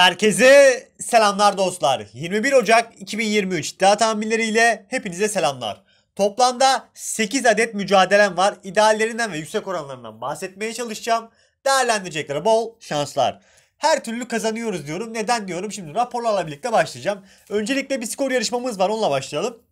Herkese selamlar dostlar. 21 Ocak 2023 iddia tahminleriyle hepinize selamlar. Toplamda 8 adet mücadelem var. İdeallerinden ve yüksek oranlarından bahsetmeye çalışacağım. Değerlendirecekleri bol şanslar. Her türlü kazanıyoruz diyorum. Neden diyorum? Şimdi raporlarla birlikte başlayacağım. Öncelikle bir skor yarışmamız var. Onunla başlayalım.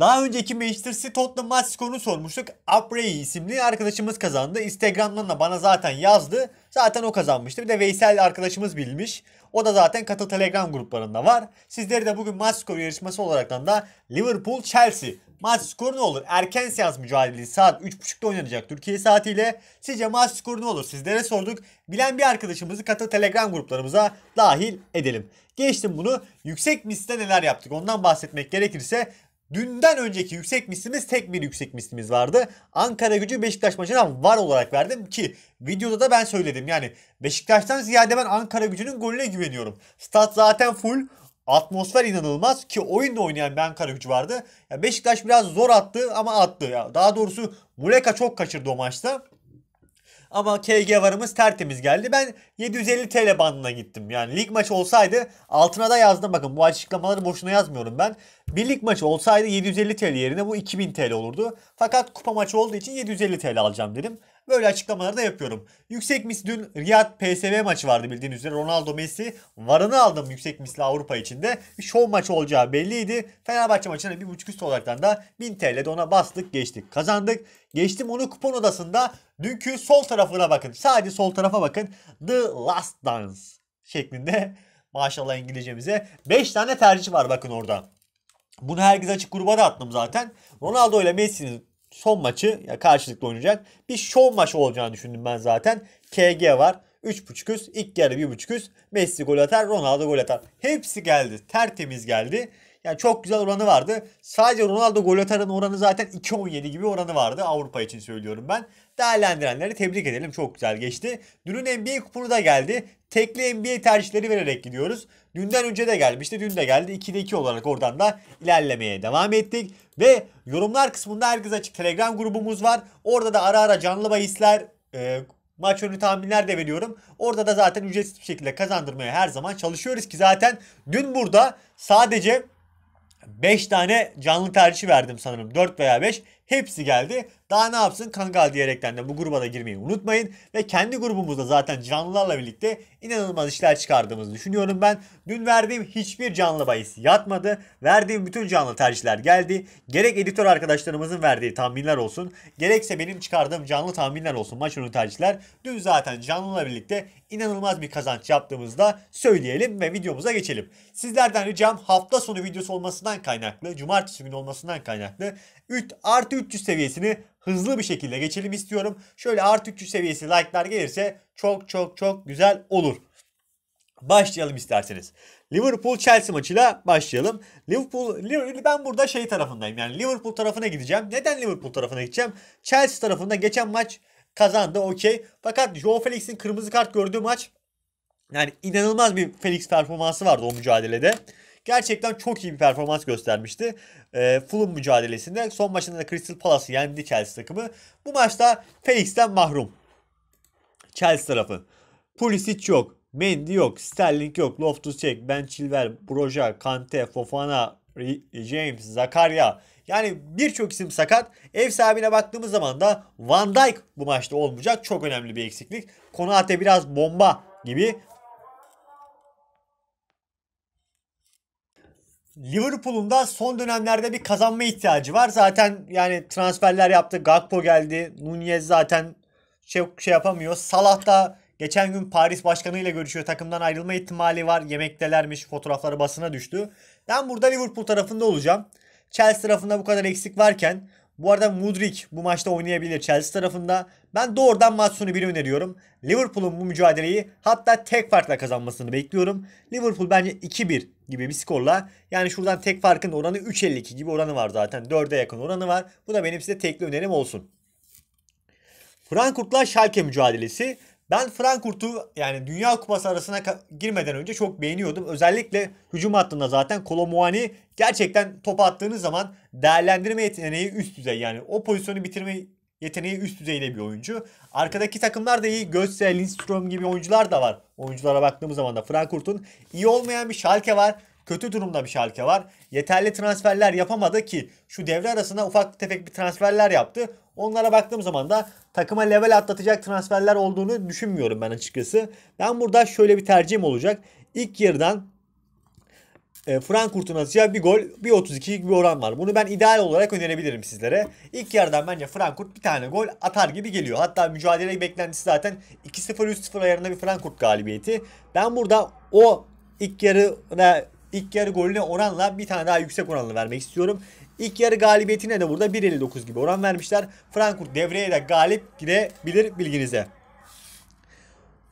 Daha önceki Manchester City Tottenham maç skorunu sormuştuk. Aprey isimli arkadaşımız kazandı. Instagram'dan da bana zaten yazdı. Zaten o kazanmıştı. Bir de Veysel arkadaşımız bilmiş. O da zaten Katıl Telegram gruplarında var. Sizleri de bugün maç skoru yarışması olarak da Liverpool Chelsea maç skoru ne olur? Erken seans mücadelesi saat 3.30'da oynanacak Türkiye saatiyle. Sizce maç skoru ne olur? Sizlere sorduk. Bilen bir arkadaşımızı katı Telegram gruplarımıza dahil edelim. Geçtim bunu. Yüksek misle neler yaptık? Ondan bahsetmek gerekirse Dünden önceki yüksek mislimiz tek bir yüksek mislimiz vardı. Ankara gücü Beşiktaş maçına var olarak verdim ki videoda da ben söyledim. Yani Beşiktaş'tan ziyade ben Ankara gücünün golüne güveniyorum. Stat zaten full. Atmosfer inanılmaz ki oyunda oynayan bir Ankara gücü vardı. Ya Beşiktaş biraz zor attı ama attı. Ya daha doğrusu Muleka çok kaçırdı o maçta. Ama KG varımız tertemiz geldi. Ben 750 TL bandına gittim. Yani lig maçı olsaydı altına da yazdım. Bakın bu açıklamaları boşuna yazmıyorum ben. Bir lig maçı olsaydı 750 TL yerine bu 2000 TL olurdu. Fakat kupa maçı olduğu için 750 TL alacağım dedim. Böyle açıklamaları da yapıyorum. Yüksek mis dün Riyad PSV maçı vardı bildiğiniz üzere. Ronaldo Messi varını aldım yüksek misli Avrupa içinde. Bir şov maçı olacağı belliydi. Fenerbahçe maçına 1.5 üst olaraktan da 1000 TL'de ona bastık geçtik. Kazandık. Geçtim onu kupon odasında dünkü sol tarafına bakın. Sadece sol tarafa bakın. The Last Dance şeklinde maşallah İngilizcemize. 5 tane tercih var bakın orada. Bunu herkes açık gruba da attım zaten. Ronaldo ile Messi'nin son maçı ya karşılıklı oynayacak. Bir şov maç olacağını düşündüm ben zaten. KG var. 3.5 üst. ilk yarı 1.5 üst. Messi gol atar. Ronaldo gol atar. Hepsi geldi. Tertemiz geldi. Yani çok güzel oranı vardı. Sadece Ronaldo gol atarın oranı zaten 2.17 gibi oranı vardı. Avrupa için söylüyorum ben. Değerlendirenleri tebrik edelim. Çok güzel geçti. Dünün NBA kuponu da geldi. Tekli NBA tercihleri vererek gidiyoruz. Dünden önce de gelmişti. Dün de geldi. 2'de 2 olarak oradan da ilerlemeye devam ettik. Ve yorumlar kısmında herkes açık Telegram grubumuz var. Orada da ara ara canlı bahisler, e, maç önü tahminler de veriyorum. Orada da zaten ücretsiz bir şekilde kazandırmaya her zaman çalışıyoruz ki zaten dün burada sadece 5 tane canlı tercih verdim sanırım. 4 veya 5. Hepsi geldi. Daha ne yapsın Kangal diyerekten de bu gruba da girmeyi unutmayın. Ve kendi grubumuzda zaten canlılarla birlikte inanılmaz işler çıkardığımızı düşünüyorum ben. Dün verdiğim hiçbir canlı bahis yatmadı. Verdiğim bütün canlı tercihler geldi. Gerek editör arkadaşlarımızın verdiği tahminler olsun. Gerekse benim çıkardığım canlı tahminler olsun maç önü tercihler. Dün zaten canlıla birlikte inanılmaz bir kazanç yaptığımızda söyleyelim ve videomuza geçelim. Sizlerden ricam hafta sonu videosu olmasından kaynaklı, cumartesi günü olmasından kaynaklı 3 artı 300 seviyesini hızlı bir şekilde geçelim istiyorum. Şöyle artı 300 seviyesi like'lar gelirse çok çok çok güzel olur. Başlayalım isterseniz. Liverpool Chelsea maçıyla başlayalım. Liverpool, Liverpool ben burada şey tarafındayım. Yani Liverpool tarafına gideceğim. Neden Liverpool tarafına gideceğim? Chelsea tarafında geçen maç kazandı okey. Fakat Joe Felix'in kırmızı kart gördüğü maç yani inanılmaz bir Felix performansı vardı o mücadelede gerçekten çok iyi bir performans göstermişti. E, Fulham mücadelesinde. Son maçında da Crystal Palace'ı yendi Chelsea takımı. Bu maçta Felix'ten mahrum. Chelsea tarafı. Pulisic yok. Mendy yok. Sterling yok. Loftus-Cheek, Ben Chilwell, Broja, Kante, Fofana, James, Zakaria. Yani birçok isim sakat. Ev sahibine baktığımız zaman da Van Dijk bu maçta olmayacak. Çok önemli bir eksiklik. Konate biraz bomba gibi. Liverpool'un da son dönemlerde bir kazanma ihtiyacı var. Zaten yani transferler yaptı. Gakpo geldi. Nunez zaten şey, şey yapamıyor. Salah da geçen gün Paris başkanıyla görüşüyor. Takımdan ayrılma ihtimali var. Yemektelermiş. Fotoğrafları basına düştü. Ben burada Liverpool tarafında olacağım. Chelsea tarafında bu kadar eksik varken bu arada Mudrik bu maçta oynayabilir Chelsea tarafında. Ben doğrudan maç sonu 1 öneriyorum. Liverpool'un bu mücadeleyi hatta tek farkla kazanmasını bekliyorum. Liverpool bence 2-1 gibi bir skorla yani şuradan tek farkın oranı 3.52 gibi oranı var zaten. 4'e yakın oranı var. Bu da benim size tekli önerim olsun. Frankfurt'la Schalke mücadelesi. Ben Frankfurt'u yani Dünya Kupası arasına girmeden önce çok beğeniyordum. Özellikle hücum hattında zaten Kolomwani gerçekten top attığınız zaman değerlendirme yeteneği üst düzey. Yani o pozisyonu bitirme yeteneği üst düzeyde bir oyuncu. Arkadaki takımlar da iyi. Götze, Lindström gibi oyuncular da var. Oyunculara baktığımız zaman da Frankfurt'un iyi olmayan bir Schalke var kötü durumda bir Schalke var. Yeterli transferler yapamadı ki şu devre arasında ufak tefek bir transferler yaptı. Onlara baktığım zaman da takıma level atlatacak transferler olduğunu düşünmüyorum ben açıkçası. Ben burada şöyle bir tercihim olacak. İlk yarıdan e, Frankfurt'un atacağı bir gol bir 32 bir oran var. Bunu ben ideal olarak önerebilirim sizlere. İlk yarıdan bence Frankfurt bir tane gol atar gibi geliyor. Hatta mücadele beklentisi zaten 2-0-3-0 ayarında bir Frankfurt galibiyeti. Ben burada o ilk yarına İlk yarı golüne oranla bir tane daha yüksek oranlı vermek istiyorum. İlk yarı galibiyetine de burada 1.59 gibi oran vermişler. Frankfurt devreye de galip gidebilir bilginize.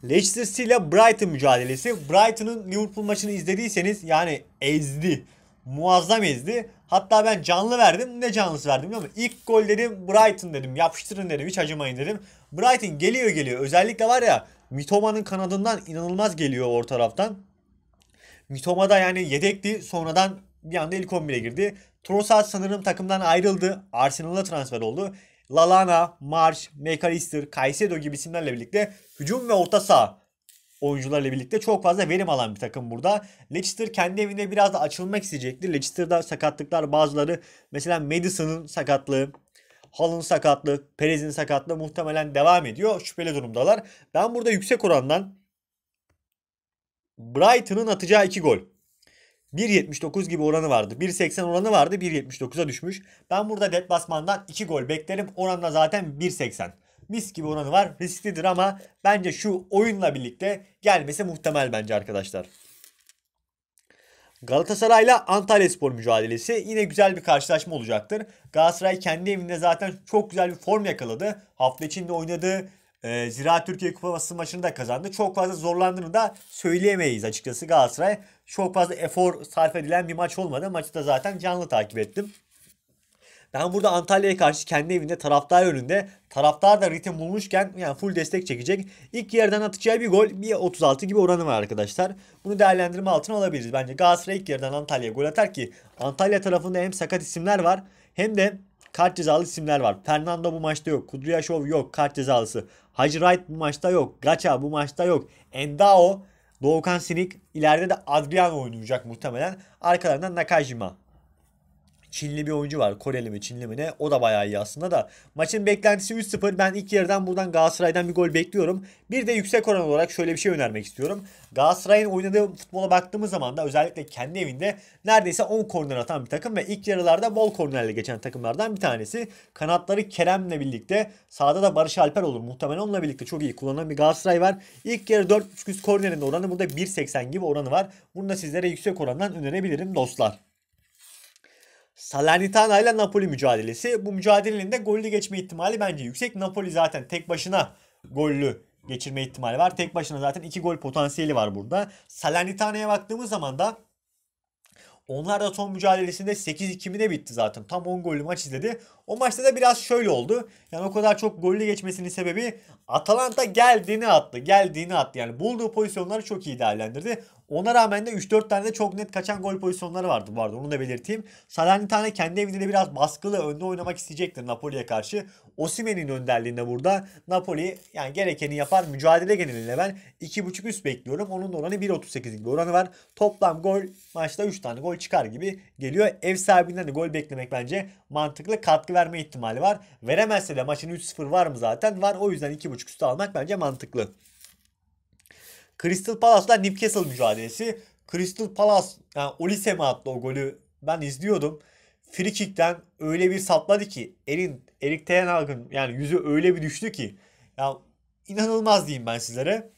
Leicester City ile Brighton mücadelesi. Brighton'ın Liverpool maçını izlediyseniz yani ezdi. Muazzam ezdi. Hatta ben canlı verdim. Ne canlısı verdim biliyor musun? İlk gol dedim Brighton dedim. Yapıştırın dedim. Hiç acımayın dedim. Brighton geliyor geliyor. Özellikle var ya Mitoma'nın kanadından inanılmaz geliyor o taraftan. Mitoma da yani yedekti. Sonradan bir anda ilk 11'e girdi. Trossard sanırım takımdan ayrıldı. Arsenal'a transfer oldu. Lalana, Marsh, McAllister, Caicedo gibi isimlerle birlikte hücum ve orta saha oyuncularla birlikte çok fazla verim alan bir takım burada. Leicester kendi evinde biraz da açılmak isteyecektir. Leicester'da sakatlıklar bazıları mesela Madison'ın sakatlığı, Hall'ın sakatlığı, Perez'in sakatlığı muhtemelen devam ediyor. Şüpheli durumdalar. Ben burada yüksek orandan Brighton'ın atacağı 2 gol. 1.79 gibi oranı vardı. 1.80 oranı vardı. 1.79'a düşmüş. Ben burada deplasmandan 2 gol beklerim. Oranla zaten 1.80. Mis gibi oranı var. Risklidir ama bence şu oyunla birlikte gelmesi muhtemel bence arkadaşlar. Galatasaray'la Antalya Spor mücadelesi yine güzel bir karşılaşma olacaktır. Galatasaray kendi evinde zaten çok güzel bir form yakaladı. Hafta içinde oynadı. E, Zira Türkiye Kupası maçını da kazandı. Çok fazla zorlandığını da söyleyemeyiz açıkçası Galatasaray. Çok fazla efor sarf edilen bir maç olmadı. Maçı da zaten canlı takip ettim. Ben burada Antalya'ya karşı kendi evinde taraftar önünde taraftar da ritim bulmuşken yani full destek çekecek. İlk yerden atacağı bir gol bir 36 gibi oranı var arkadaşlar. Bunu değerlendirme altına alabiliriz. Bence Galatasaray ilk yerden Antalya'ya gol atar ki Antalya tarafında hem sakat isimler var hem de Kart cezalı isimler var. Fernando bu maçta yok. Kudryashov yok kart cezalısı. Hacı Wright bu maçta yok. Gacha bu maçta yok. Endao, Doğukan Sinik ileride de Adrian oynayacak muhtemelen. Arkalarından Nakajima Çinli bir oyuncu var. Koreli mi Çinli mi ne? O da bayağı iyi aslında da. Maçın beklentisi 3-0. Ben ilk yerden buradan Galatasaray'dan bir gol bekliyorum. Bir de yüksek oran olarak şöyle bir şey önermek istiyorum. Galatasaray'ın oynadığı futbola baktığımız zaman da özellikle kendi evinde neredeyse 10 korner atan bir takım ve ilk yarılarda bol kornerle geçen takımlardan bir tanesi. Kanatları Kerem'le birlikte sağda da Barış Alper olur. Muhtemelen onunla birlikte çok iyi kullanılan bir Galatasaray var. İlk yarı 4.5 üst kornerin oranı burada 1.80 gibi oranı var. Bunu da sizlere yüksek orandan önerebilirim dostlar. Salernitana ile Napoli mücadelesi. Bu mücadelenin de gollü geçme ihtimali bence yüksek. Napoli zaten tek başına gollü geçirme ihtimali var. Tek başına zaten 2 gol potansiyeli var burada. Salernitana'ya baktığımız zaman da onlar da son mücadelesinde 8-2 mi bitti zaten. Tam 10 gollü maç izledi. O maçta da biraz şöyle oldu. Yani o kadar çok golle geçmesinin sebebi Atalanta geldiğini attı. Geldiğini attı. Yani bulduğu pozisyonları çok iyi değerlendirdi. Ona rağmen de 3-4 tane de çok net kaçan gol pozisyonları vardı vardı. Onu da belirteyim. Salernitana kendi evinde de biraz baskılı önde oynamak isteyecektir Napoli'ye karşı. Osimen'in önderliğinde burada Napoli yani gerekeni yapar. Mücadele genelinde ben 2.5 üst bekliyorum. Onun oranı 1.38'lik bir oranı var. Toplam gol maçta 3 tane gol çıkar gibi geliyor. Ev sahibinden de gol beklemek bence mantıklı. Katkı verme ihtimali var. Veremezse de maçın 3-0 var mı zaten? Var. O yüzden 2.5 üstü almak bence mantıklı. Crystal Palace'la Newcastle mücadelesi. Crystal Palace yani Olise mi o golü? Ben izliyordum. Free kick'ten öyle bir sapladı ki elin Erik Ten Hag'ın yani yüzü öyle bir düştü ki ya inanılmaz diyeyim ben sizlere.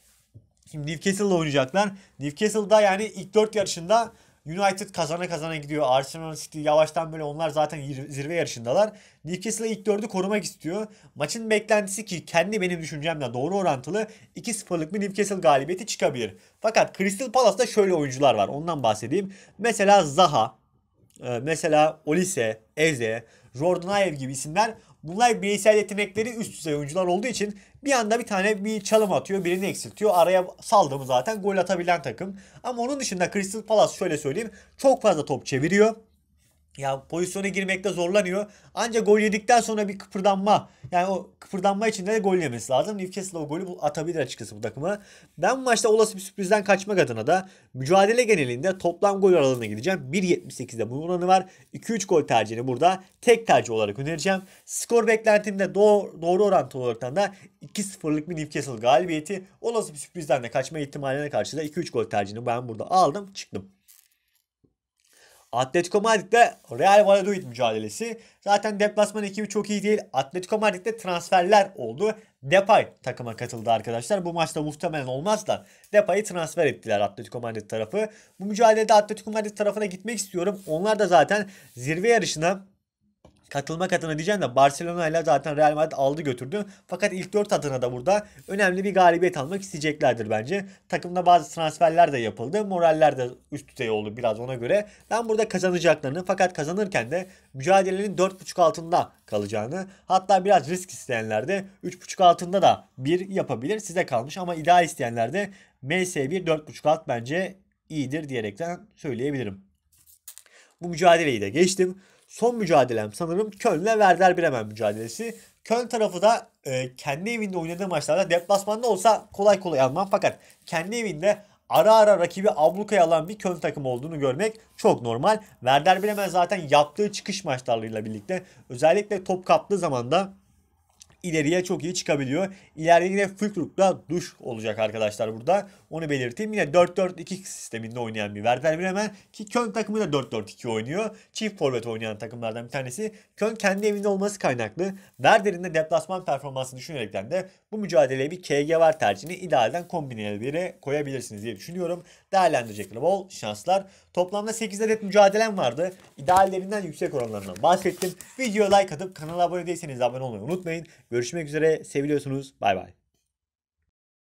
Şimdi Newcastle'la oynayacaklar. Newcastle'da yani ilk 4 yarışında United kazana kazana gidiyor. Arsenal City yavaştan böyle onlar zaten zirve yarışındalar. Newcastle ilk dördü korumak istiyor. Maçın beklentisi ki kendi benim düşüncemle doğru orantılı 2-0'lık bir Newcastle galibiyeti çıkabilir. Fakat Crystal Palace'da şöyle oyuncular var. Ondan bahsedeyim. Mesela Zaha, e, mesela Olise, Eze, Jordan Ayev gibi isimler Bunlar bireysel yetenekleri üst düzey oyuncular olduğu için bir anda bir tane bir çalım atıyor, birini eksiltiyor. Araya saldı mı zaten gol atabilen takım. Ama onun dışında Crystal Palace şöyle söyleyeyim çok fazla top çeviriyor ya pozisyona girmekte zorlanıyor. Ancak gol yedikten sonra bir kıpırdanma. Yani o kıpırdanma içinde de gol yemesi lazım. Newcastle o golü atabilir açıkçası bu takıma. Ben bu maçta olası bir sürprizden kaçmak adına da mücadele genelinde toplam gol aralığına gideceğim. 1.78'de bunun oranı var. 2-3 gol tercihini burada tek tercih olarak önereceğim. Skor beklentimde doğru, doğru orantılı olarak da 2-0'lık bir Newcastle galibiyeti olası bir sürprizden de kaçma ihtimaline karşı da 2-3 gol tercihini ben burada aldım çıktım. Atletico Madrid'de Real Valladolid mücadelesi. Zaten deplasman ekibi çok iyi değil. Atletico Madrid'de transferler oldu. Depay takıma katıldı arkadaşlar. Bu maçta muhtemelen olmaz da Depay'ı transfer ettiler Atletico Madrid tarafı. Bu mücadelede Atletico Madrid tarafına gitmek istiyorum. Onlar da zaten zirve yarışına katılmak adına diyeceğim de Barcelona ile zaten Real Madrid aldı götürdü. Fakat ilk 4 adına da burada önemli bir galibiyet almak isteyeceklerdir bence. Takımda bazı transferler de yapıldı. Moraller de üst düzey oldu biraz ona göre. Ben burada kazanacaklarını fakat kazanırken de mücadelenin 4.5 altında kalacağını hatta biraz risk isteyenler de 3.5 altında da 1 yapabilir size kalmış ama ideal isteyenler de MS1 4.5 alt bence iyidir diyerekten söyleyebilirim. Bu mücadeleyi de geçtim. Son mücadelem sanırım Köln'le Werder Bremen mücadelesi. Köln tarafı da e, kendi evinde oynadığı maçlarda deplasmanda olsa kolay kolay almam fakat kendi evinde ara ara rakibi ablukaya alan bir Köln takımı olduğunu görmek çok normal. Werder Bremen zaten yaptığı çıkış maçlarıyla birlikte özellikle top kaptığı zaman da ileriye çok iyi çıkabiliyor. İleride yine Fükruk'la duş olacak arkadaşlar burada. Onu belirteyim. Yine 4-4-2 sisteminde oynayan bir Werder Bremen ki Köln takımı da 4-4-2 oynuyor. Çift forvet oynayan takımlardan bir tanesi. Köln kendi evinde olması kaynaklı. Werder'in de deplasman performansını düşünerekten de bu mücadeleye bir KG var tercihini idealden kombineleri koyabilirsiniz diye düşünüyorum değerlendirecekler. Bol şanslar. Toplamda 8 adet mücadelem vardı. İdeallerinden yüksek oranlarından bahsettim. Videoya like atıp kanala abone değilseniz abone olmayı unutmayın. Görüşmek üzere. Seviliyorsunuz. Bay bay.